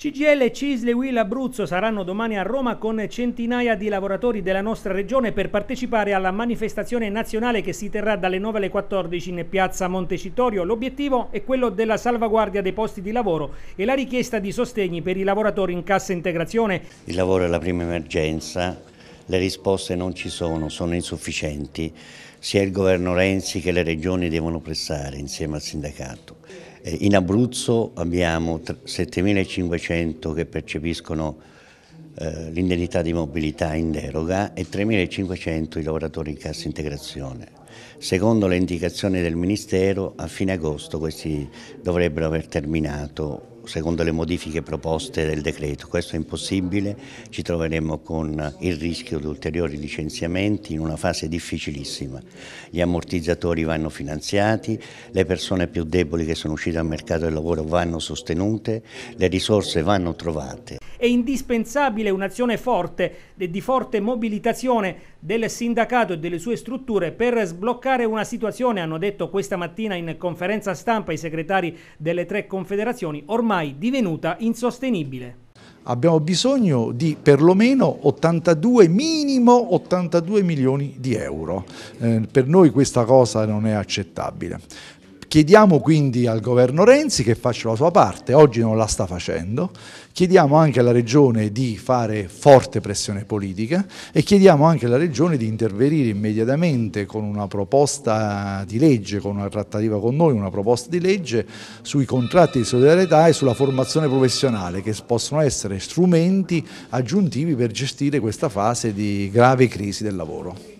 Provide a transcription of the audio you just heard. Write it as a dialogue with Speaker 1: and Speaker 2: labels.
Speaker 1: CGL, Cisle, Will, Abruzzo saranno domani a Roma con centinaia di lavoratori della nostra regione per partecipare alla manifestazione nazionale che si terrà dalle 9 alle 14 in piazza Montecitorio. L'obiettivo è quello della salvaguardia dei posti di lavoro e la richiesta di sostegni per i lavoratori in cassa integrazione.
Speaker 2: Il lavoro è la prima emergenza, le risposte non ci sono, sono insufficienti. Sia il governo Renzi che le regioni devono pressare insieme al sindacato. Eh, in Abruzzo abbiamo 7.500 che percepiscono eh, l'indennità di mobilità in deroga e 3.500 i lavoratori in cassa integrazione. Secondo le indicazioni del Ministero, a fine agosto questi dovrebbero aver terminato secondo le modifiche proposte del decreto. Questo è impossibile, ci troveremo con il rischio di ulteriori licenziamenti in una fase difficilissima. Gli ammortizzatori vanno finanziati, le persone più deboli che sono uscite al mercato del lavoro vanno sostenute, le risorse vanno trovate
Speaker 1: è indispensabile un'azione forte e di forte mobilitazione del sindacato e delle sue strutture per sbloccare una situazione, hanno detto questa mattina in conferenza stampa i segretari delle tre confederazioni, ormai divenuta insostenibile
Speaker 3: abbiamo bisogno di perlomeno 82, minimo 82 milioni di euro. Eh, per noi questa cosa non è accettabile. Chiediamo quindi al governo Renzi che faccia la sua parte, oggi non la sta facendo, chiediamo anche alla Regione di fare forte pressione politica e chiediamo anche alla Regione di intervenire immediatamente con una proposta di legge, con una trattativa con noi, una proposta di legge sui contratti di solidarietà e sulla formazione professionale che possono essere strumenti aggiuntivi per gestire questa fase di grave crisi del lavoro.